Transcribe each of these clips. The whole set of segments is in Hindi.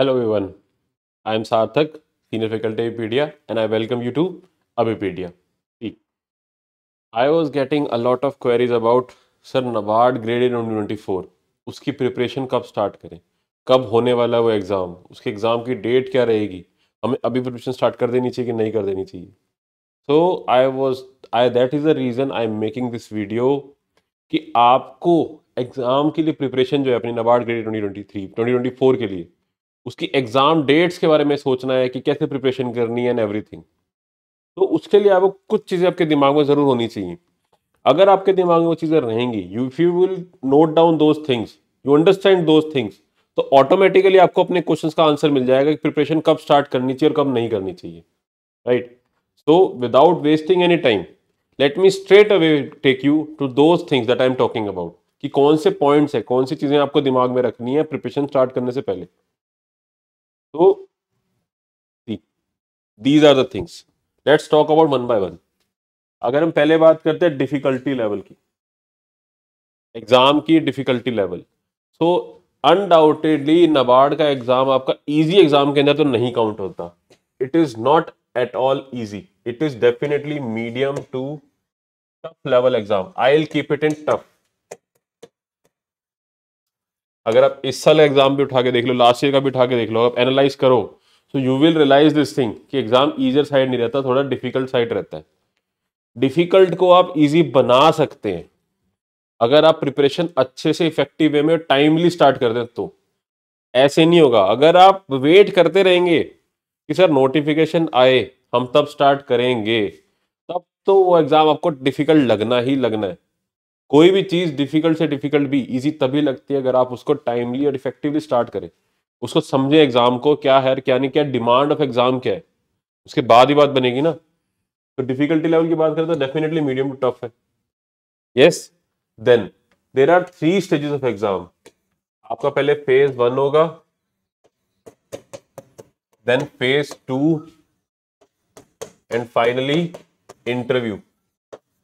Hello everyone, I am Sarthak, Senior Faculty at and I welcome you to to Abipedia. I was getting a lot of queries about sir NABARD grade in twenty four उसकी प्रिपरेशन कब स्टार्ट करें कब होने वाला है वो एग्ज़ाम उसके एग्ज़ाम की डेट क्या रहेगी हमें अभी प्रिपरेशन स्टार्ट कर देनी चाहिए कि नहीं कर देनी चाहिए so I was I that is the reason I am making this video कि आपको एग्ज़ाम के लिए प्रिपरेशन जो है अपनी NABARD grade twenty twenty three twenty twenty four के लिए उसकी एग्ज़ाम डेट्स के बारे में सोचना है कि कैसे प्रिपरेशन करनी है एंड एवरीथिंग तो उसके लिए आपको कुछ चीज़ें आपके दिमाग में ज़रूर होनी चाहिए अगर आपके दिमाग में वो चीज़ें रहेंगी you if you will note down those things you understand those things तो ऑटोमेटिकली आपको अपने क्वेश्चन का आंसर मिल जाएगा कि प्रिपरेशन कब स्टार्ट करनी चाहिए और कब नहीं करनी चाहिए right so without wasting any time let me straight away take you to those things that I am talking about कि कौन से पॉइंट्स है कौन सी चीज़ें आपको दिमाग में रखनी है प्रिपरेशन स्टार्ट करने से पहले So, see, these are the things. Let's talk about one by अगर हम पहले बात करते हैं डिफिकल्टी लेवल की एग्जाम की difficulty level so undoubtedly NABARD का एग्जाम आपका इजी एग्जाम के अंदर तो नहीं काउंट होता it is not at all easy it is definitely medium to tough level exam I will keep it in tough अगर आप इस साल एग्जाम भी उठा के देख लो लास्ट ईयर का भी उठा के देख लो आप एनालाइज करो so you will realise this thing कि एग्जाम ईजर साइड नहीं रहता थोड़ा डिफिकल्ट साइड रहता है डिफिकल्ट को आप इजी बना सकते हैं अगर आप प्रिपरेशन अच्छे से इफेक्टिव वे में टाइमली स्टार्ट कर दें तो ऐसे नहीं होगा अगर आप वेट करते रहेंगे कि सर नोटिफिकेशन आए हम तब स्टार्ट करेंगे तब तो वो एग्ज़ाम आपको डिफ़िकल्ट लगना ही लगना है कोई भी चीज़ डिफिकल्ट से डिफिकल्ट भी इजी तभी लगती है अगर आप उसको टाइमली और इफेक्टिवली स्टार्ट करें उसको समझे एग्जाम को क्या है क्या नहीं क्या डिमांड ऑफ एग्जाम क्या है उसके बाद ही बात बनेगी ना तो डिफिकल्टी लेवल की बात करें तो डेफिनेटली मीडियम टू टफ है yes then there are three stages of exam आपका पहले फेज वन होगा then phase two and finally interview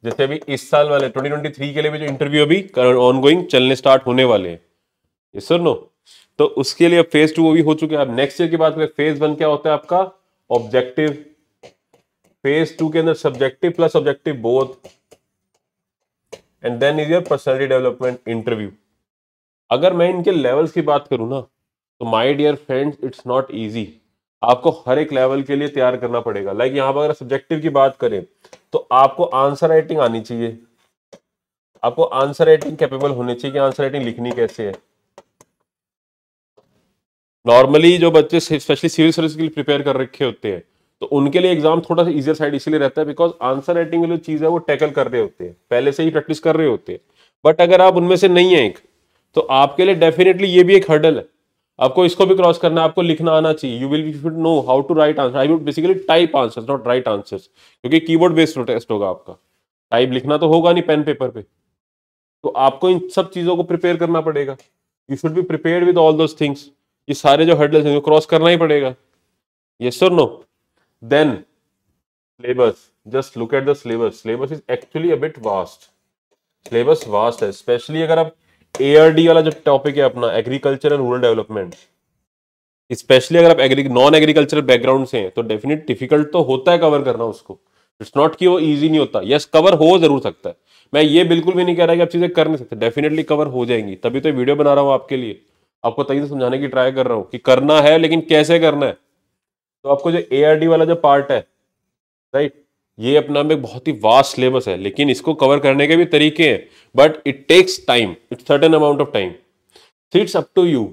जैसे अभी इस साल वाले 2023 के लिए भी जो इंटरव्यू अभी ऑन गोइंग चलने स्टार्ट होने वाले हैं सर नो तो उसके लिए फेज टू वो भी हो चुके हैं अब नेक्स्ट ईयर की बात करें फेज वन क्या होता है आपका ऑब्जेक्टिव फेज टू के अंदर subjective plus objective both and then is your personality development interview अगर मैं इनके लेवल्स की बात करूं ना तो my dear friends it's not easy आपको हर एक लेवल के लिए तैयार करना पड़ेगा लाइक यहाँ पर अगर सब्जेक्टिव की बात करें तो आपको आंसर राइटिंग आनी चाहिए आपको आंसर राइटिंग कैपेबल होनी चाहिए कि आंसर राइटिंग लिखनी कैसे है नॉर्मली जो बच्चे स्पेशली सिविल सर्विस के लिए प्रिपेयर कर रखे होते हैं तो उनके लिए एग्जाम थोड़ा सा इजियर साइड इसलिए रहता है बिकॉज आंसर राइटिंग जो चीज़ है वो टैकल कर रहे होते हैं पहले से ही प्रैक्टिस कर रहे होते हैं बट अगर आप उनमें से नहीं है एक तो आपके लिए डेफिनेटली ये भी एक हर्डल है आपको इसको भी क्रॉस करना है आपको लिखना आना चाहिए you will should know how to write answer I would basically type answer not write answer क्योंकि कीबोर्ड बेस्ड टेस्ट होगा आपका टाइप लिखना तो होगा नहीं पेन पेपर पे तो आपको इन सब चीज़ों को प्रिपेयर करना पड़ेगा you should be prepare with all those things ये सारे जो हर्डल्स हैं क्रॉस करना ही पड़ेगा ये sir no then syllabus just look at the syllabus syllabus is actually a bit vast syllabus vast है स्पेशली अगर आप एआरडी वाला जो टॉपिक है अपना agriculture and rural development specially अगर आप एग्री नॉन एग्रीकल्चरल बैकग्राउंड से हैं तो डेफिनेट डिफिकल्ट तो होता है कवर करना उसको इट्स नॉट कि वो ईजी नहीं होता यस yes, कवर हो जरूर सकता है मैं ये बिल्कुल भी नहीं कह रहा कि आप चीज़ें कर नहीं सकते डेफिनेटली कवर हो जाएंगी तभी तो वीडियो बना रहा हूँ आपके लिए आपको तभी से समझाने की ट्राई कर रहा हूँ कि करना है लेकिन कैसे करना है तो आपको जो ए वाला जो पार्ट है राइट ये अपना में बहुत ही वास्ट सिलेबस है लेकिन इसको कवर करने के भी तरीके हैं but it takes time it's certain amount of time it's up to you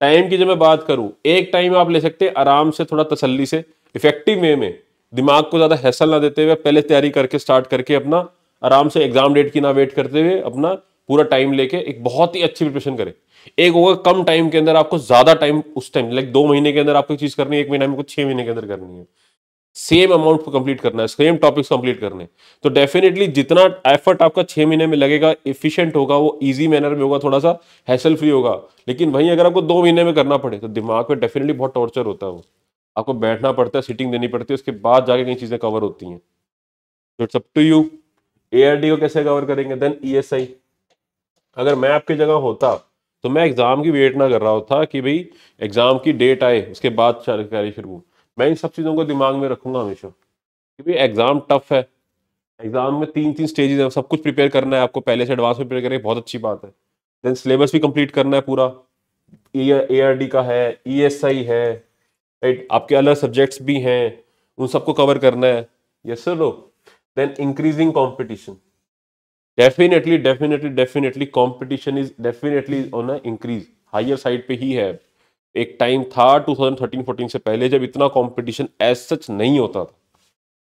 time की जब मैं बात करूं एक टाइम आप ले सकते हैं आराम से थोड़ा तसल्ली से इफेक्टिव वे में दिमाग को ज़्यादा हैसल ना देते हुए पहले तैयारी करके स्टार्ट करके अपना आराम से एग्जाम डेट की ना वेट करते हुए अपना पूरा टाइम लेके एक बहुत ही अच्छी प्रिपरेशन करें एक होगा कम टाइम के अंदर आपको ज़्यादा टाइम उस टाइम लाइक दो महीने के अंदर आपको चीज़ करनी है एक महीने में कुछ छह महीने के अंदर करनी है सेम अमाउंट को कंप्लीट करना है सेम टॉपिक्स कंप्लीट करने तो डेफिनेटली जितना एफर्ट आपका छः महीने में लगेगा इफिशियंट होगा वो इजी मैनर में होगा थोड़ा सा हैसल फ्री होगा लेकिन वहीं अगर आपको दो महीने में करना पड़े तो दिमाग पे डेफिनेटली बहुत टॉर्चर होता है वो आपको बैठना पड़ता है सीटिंग देनी पड़ती है उसके बाद जाके कई चीज़ें कवर होती हैं तो it's up to you A को कैसे कवर करेंगे देन ई e अगर मैं आपकी जगह होता तो मैं एग्ज़ाम की वेट ना कर रहा होता कि भाई एग्ज़ाम की डेट आए उसके बाद तैयारी शुरू मैं इन सब चीज़ों को दिमाग में रखूँगा हमेशा कि भाई एग्ज़ाम टफ है एग्ज़ाम में तीन तीन स्टेजेस हैं सब कुछ प्रिपेयर करना है आपको पहले से एडवांस में प्रिपेयर करें बहुत अच्छी बात है देन सिलेबस भी कंप्लीट करना है पूरा ए आर डी का है ई एस आई है राइट आपके अलग सब्जेक्ट्स भी हैं उन सबको कवर करना है यस सर लो then increasing competition definitely definitely definitely competition is definitely on a increase higher side पे ही है एक टाइम था 2013-14 से पहले जब इतना कंपटीशन एज सच नहीं होता था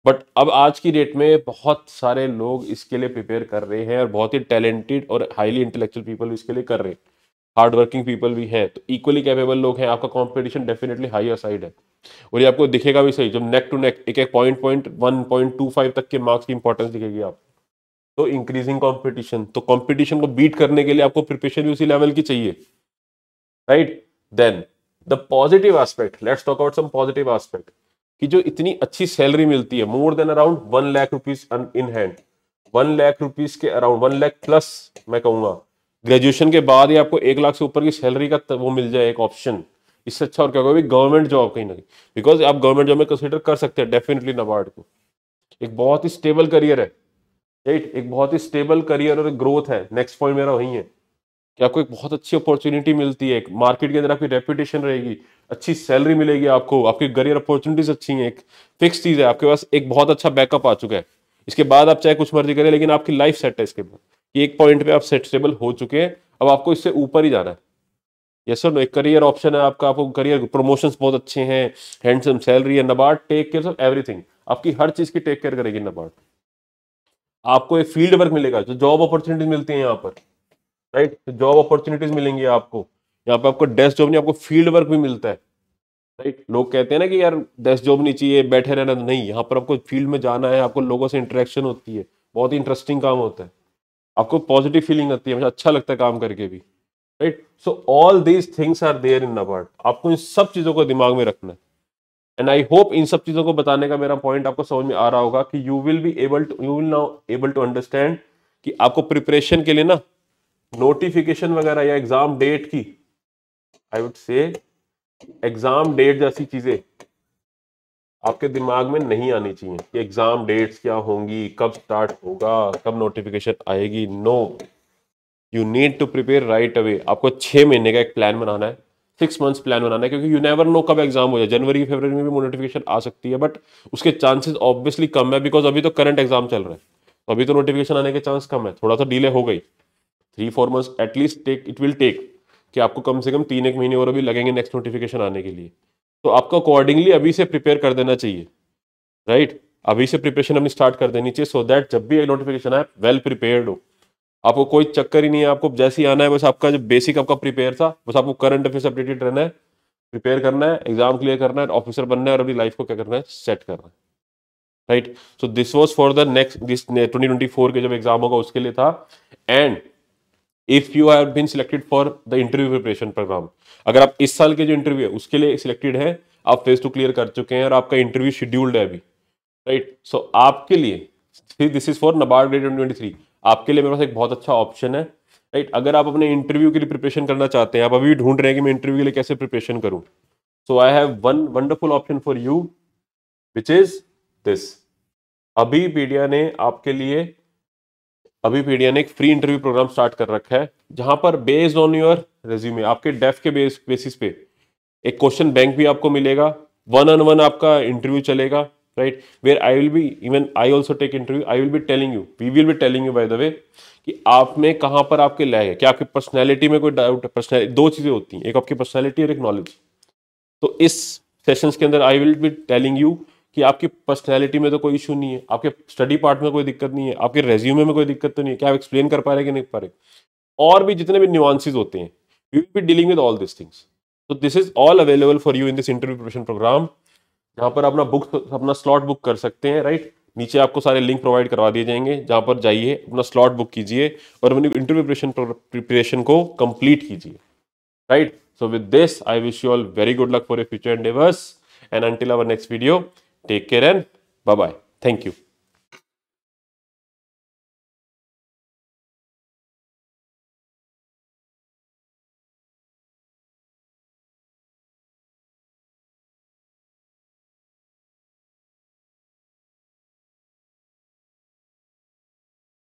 बट अब आज की डेट में बहुत सारे लोग इसके लिए प्रिपेयर कर रहे हैं और बहुत ही टैलेंटेड और हाईली इंटेलेक्चुअल पीपल इसके लिए कर रहे हैं हार्ड वर्किंग पीपल भी हैं तो इक्वली कैपेबल लोग हैं आपका कॉम्पिटिशन डेफिनेटली हाइयर साइड है और ये आपको दिखेगा भी सही जब नेक टू नेक एक एक point point one point two five तक के मार्क्स की इंपॉर्टेंस दिखेगी आप तो इंक्रीजिंग कंपटीशन तो कंपटीशन को बीट करने के लिए आपको प्रिपरेशन भी उसी लेवल की चाहिए right then the positive aspect let's talk out some positive aspect कि जो इतनी अच्छी सैलरी मिलती है more than around one lakh rupees in hand one lakh rupees के अराउंड वन लाख प्लस मैं कहूंगा ग्रेजुएशन के बाद ही आपको एक लाख से ऊपर की सैलरी का वो मिल जाए एक ऑप्शन इससे अच्छा और क्या होगा गवर्नमेंट जॉब कहीं ना कहीं बिकॉज आप गवर्नमेंट जॉब में कंसिडर कर सकते हैं डेफिनेटली नबार्ड को एक बहुत ही स्टेबल करियर है राइट एक बहुत ही स्टेबल करियर और ग्रोथ है नेक्स्ट पॉइंट मेरा वही है कि आपको एक बहुत अच्छी अपॉर्चुनिटी मिलती है मार्केट के अंदर आपकी रेपुटेशन रहेगी अच्छी सैलरी मिलेगी आपको आपकी करियर अपॉर्चुनिटीज अच्छी हैं एक फिक्स चीज़ है आपके पास एक बहुत अच्छा बैकअप आ चुका है इसके बाद आप चाहे कुछ मर्जी करें लेकिन आपकी लाइफ सेट है इसके बाद एक पॉइंट पे आप सेटेबल हो चुके हैं अब आपको इससे ऊपर ही जाना है यस सर एक करियर ऑप्शन है आपका आपको करियर प्रमोशन बहुत अच्छे हैं हैंडसम सैलरी है NABARD take care sir everything आपकी हर चीज़ की टेक केयर करेगी नबार्ड आपको एक फील्ड वर्क मिलेगा जो जॉब अपॉर्चुनिटीज मिलती है यहाँ पर राइट तो जॉब अपॉर्चुनिटीज मिलेंगी आपको यहाँ पे आपको डेस्क जॉब नहीं आपको फील्ड वर्क भी मिलता है राइट लोग कहते हैं ना कि यार डेस्क जॉब नहीं चाहिए बैठे रहना तो नहीं यहाँ पर आपको फील्ड में जाना है आपको लोगों से इंटरेक्शन होती है बहुत ही इंटरेस्टिंग काम होता है आपको पॉजिटिव फीलिंग आती है अच्छा लगता है काम करके भी right so all these things are there in about आपको इन सब चीज़ों को दिमाग में रखना है एंड आई होप इन सब चीज़ों को बताने का मेरा पॉइंट आपको समझ में आ रहा होगा कि you will be able to you will now able to understand कि आपको प्रिपरेशन के लिए ना नोटिफिकेशन वगैरह या एग्जाम डेट की I would say exam date जैसी चीजें आपके दिमाग में नहीं आनी चाहिए कि एग्जाम डेट्स क्या होंगी कब स्टार्ट होगा कब नोटिफिकेशन आएगी no you need to prepare right away आपको छह महीने का एक प्लान बनाना है सिक्स मंथ्स प्लान बनाना है क्योंकि यू नेवर नो कब एग्जाम हो जाए जनवरी फेबर में भी नोटिफिकेशन आ सकती है बट उसके चांसेस ऑब्वियसली कम है बिकॉज अभी तो करंट एग्जाम चल रहा है तो अभी तो नोटिफिकेशन आने के चांस कम है थोड़ा सा डिले हो गई three four months at least take it will take कि आपको कम से कम तीन एक महीने और अभी लगेंगे नेक्स्ट नोटिफिकेशन आने के लिए तो आपको अकॉर्डिंगली अभी से प्रिपेयर कर देना चाहिए राइट right? अभी से प्रिपरेशन अपनी स्टार्ट कर देनी चाहिए सो so दैट जब भी एक नोटिफिकेशन आए वेल प्रिपेयर्ड हो आपको कोई चक्कर ही नहीं है आपको जैसे ही आना है बस आपका जो बेसिक आपका प्रिपेयर था बस आपको करंट अफेयर्स अपडेटेड रहना है प्रिपेयर करना है एग्जाम क्लियर करना है ऑफिसर बनना है और अपनी लाइफ को क्या करना है सेट करना है right so this was for the next this twenty twenty four के जब एग्जाम होगा उसके लिए था and if you have been selected for the interview preparation program अगर आप इस साल के जो इंटरव्यू है उसके लिए सिलेक्टेड है आप फेस टू क्लियर कर चुके हैं और आपका इंटरव्यू शेड्यूल्ड है अभी राइट सो so, आपके लिए this is for NABARD grade twenty three आपके लिए मेरे पास एक बहुत अच्छा ऑप्शन है राइट अगर आप अपने इंटरव्यू के लिए प्रिपरेशन करना चाहते हैं आप अभी ढूंढ रहे हैं कि मैं इंटरव्यू के लिए कैसे प्रिपरेशन करूँ so I have one wonderful option for you which is this Abhipedia ने आपके लिए अभी पीडिया ने एक फ्री इंटरव्यू प्रोग्राम स्टार्ट कर रखा है जहां पर बेस्ड ऑन योर रेज्यूमे आपके डेफ के बेस बेसिस पे एक क्वेश्चन बैंक भी आपको मिलेगा वन ऑन वन आपका इंटरव्यू चलेगा right where I will be even I also take interview I will be telling you we will be telling you by the way कि आप में कहाँ पर आपके लय है क्या आपकी पर्सनैलिटी में कोई डाउट दो चीज़ें होती हैं एक आपकी पर्सनैलिटी और एक नॉलेज तो इस सेशन के अंदर I will be telling you कि आपकी पर्सनैलिटी में तो कोई इशू नहीं है आपके स्टडी पार्ट में कोई दिक्कत नहीं है आपके रेज्यूमे में कोई दिक्कत तो नहीं है क्या आप एक्सप्लेन कर पा रहे कि नहीं पा रहे और भी जितने भी न्यूआंसिस होते हैं you will be dealing with all this things तो this is all available for you in this interview preparation program जहाँ पर अपना बुक अपना स्लॉट बुक कर सकते हैं राइट नीचे आपको सारे लिंक प्रोवाइड करवा दिए जाएंगे जहाँ पर जाइए अपना स्लॉट बुक कीजिए और अपनी इंटरव्यू प्रिपरेशन प्रिपरेशन को कंप्लीट कीजिए right so with this I wish you all very good luck for a future and and until our next video Take care and bye bye. Thank you.